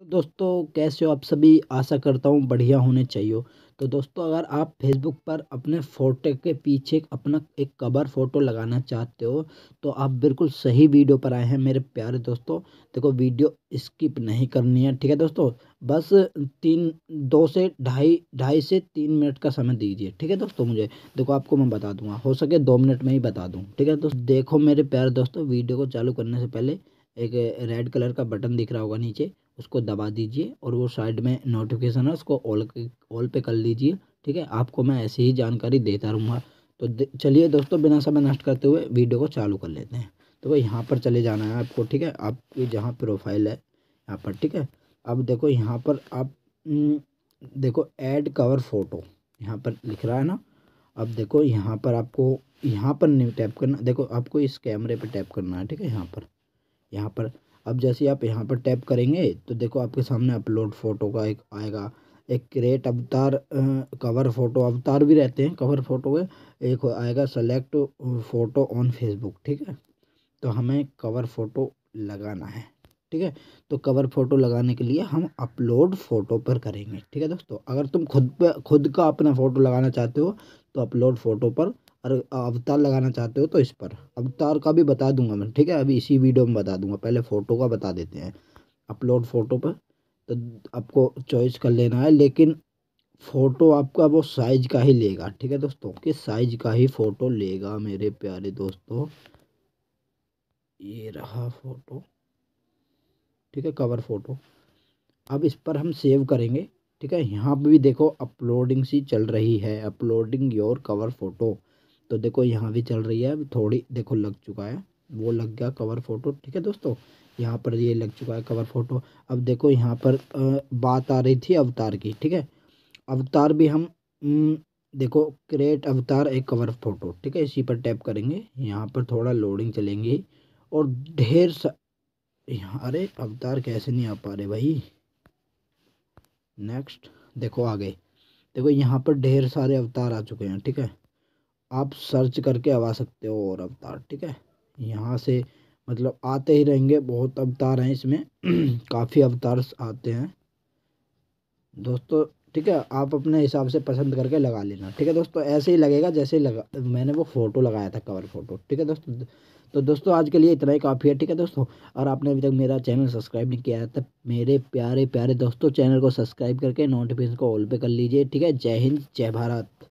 तो दोस्तों कैसे हो आप सभी आशा करता हूँ बढ़िया होने चाहिए तो दोस्तों अगर आप फेसबुक पर अपने फ़ोटो के पीछे अपना एक कवर फ़ोटो लगाना चाहते हो तो आप बिल्कुल सही वीडियो पर आए हैं मेरे प्यारे दोस्तों देखो वीडियो स्किप नहीं करनी है ठीक है दोस्तों बस तीन दो से ढाई ढाई से तीन मिनट का समय दीजिए ठीक है दोस्तों मुझे देखो आपको मैं बता दूंगा हो सके दो मिनट में ही बता दूँ ठीक है दोस्तों देखो मेरे प्यारे दोस्तों वीडियो को चालू करने से पहले एक रेड कलर का बटन दिख रहा होगा नीचे उसको दबा दीजिए और वो साइड में नोटिफिकेशन है उसको ऑल ऑल पे कर लीजिए ठीक है आपको मैं ऐसी ही जानकारी देता रहूँगा तो चलिए दोस्तों बिना समय नष्ट करते हुए वीडियो को चालू कर लेते हैं तो भाई यहाँ पर चले जाना है आपको ठीक है आपकी जहाँ प्रोफाइल है यहाँ पर ठीक है अब देखो यहाँ पर आप हम्म, देखो ऐड कवर फ़ोटो यहाँ पर लिख रहा है ना अब देखो यहाँ पर आपको यहाँ पर नहीं टैप करना देखो आपको इस कैमरे पर टैप करना है ठीक है यहाँ पर यहाँ पर अब जैसे आप यहाँ पर टैप करेंगे तो देखो आपके सामने अपलोड फ़ोटो का एक आएगा एक क्रिएट अवतार कवर फ़ोटो अवतार भी रहते हैं कवर फ़ोटो के एक आएगा सेलेक्ट फ़ोटो ऑन फेसबुक ठीक है तो हमें कवर फ़ोटो लगाना है ठीक है तो कवर फ़ोटो लगाने के लिए हम अपलोड फ़ोटो पर करेंगे ठीक है दोस्तों अगर तुम खुद पर खुद का अपना फ़ोटो लगाना चाहते हो तो अपलोड फ़ोटो पर और अवतार लगाना चाहते हो तो इस पर अवतार का भी बता दूंगा मैं ठीक है अभी इसी वीडियो में बता दूंगा पहले फ़ोटो का बता देते हैं अपलोड फ़ोटो पर तो आपको चॉइस कर लेना है लेकिन फ़ोटो आपका वो साइज का ही लेगा ठीक है दोस्तों कि साइज का ही फ़ोटो लेगा मेरे प्यारे दोस्तों ये रहा फ़ोटो ठीक है कवर फ़ोटो अब इस पर हम सेव करेंगे ठीक है यहाँ पर भी देखो अपलोडिंग सी चल रही है अपलोडिंग योर कवर फ़ोटो तो देखो यहाँ भी चल रही है थोड़ी देखो लग चुका है वो लग गया कवर फ़ोटो ठीक है दोस्तों यहाँ पर ये लग चुका है कवर फ़ोटो अब देखो यहाँ पर बात आ रही थी अवतार की ठीक है अवतार भी हम देखो क्रिएट अवतार एक कवर फ़ोटो ठीक है इसी पर टैप करेंगे यहाँ पर थोड़ा लोडिंग चलेंगी और ढेर सा यहाँ अरे अवतार कैसे नहीं आ पा रहे भाई नेक्स्ट देखो आ गए देखो यहाँ पर ढेर सारे अवतार आ चुके हैं ठीक है आप सर्च करके आवा सकते हो और अवतार ठीक है यहाँ से मतलब आते ही रहेंगे बहुत अवतार हैं इसमें काफ़ी अवतार आते हैं दोस्तों ठीक है आप अपने हिसाब से पसंद करके लगा लेना ठीक है दोस्तों ऐसे ही लगेगा जैसे ही लगा मैंने वो फ़ोटो लगाया था कवर फ़ोटो ठीक है दोस्तों तो दोस्तों आज के लिए इतना ही काफ़ी है ठीक है दोस्तों और आपने अभी तक मेरा चैनल सब्सक्राइब नहीं किया है तो मेरे प्यारे प्यारे दोस्तों चैनल को सब्सक्राइब करके नोटिफिकेशन को ऑल पे कर लीजिए ठीक है जय हिंद जय भारत